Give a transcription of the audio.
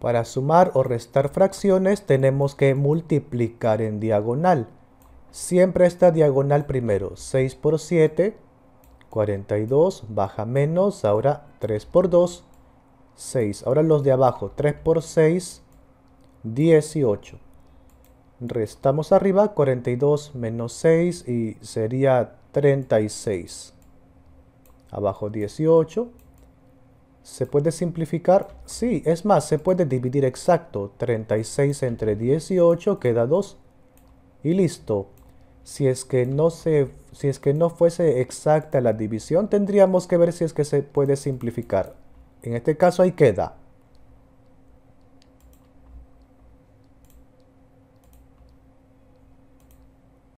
Para sumar o restar fracciones tenemos que multiplicar en diagonal. Siempre esta diagonal primero, 6 por 7, 42, baja menos, ahora 3 por 2, 6. Ahora los de abajo, 3 por 6, 18. Restamos arriba, 42 menos 6 y sería 36. Abajo 18, ¿Se puede simplificar? Sí, es más, se puede dividir exacto. 36 entre 18 queda 2. Y listo. Si es que no, se, si es que no fuese exacta la división, tendríamos que ver si es que se puede simplificar. En este caso ahí queda.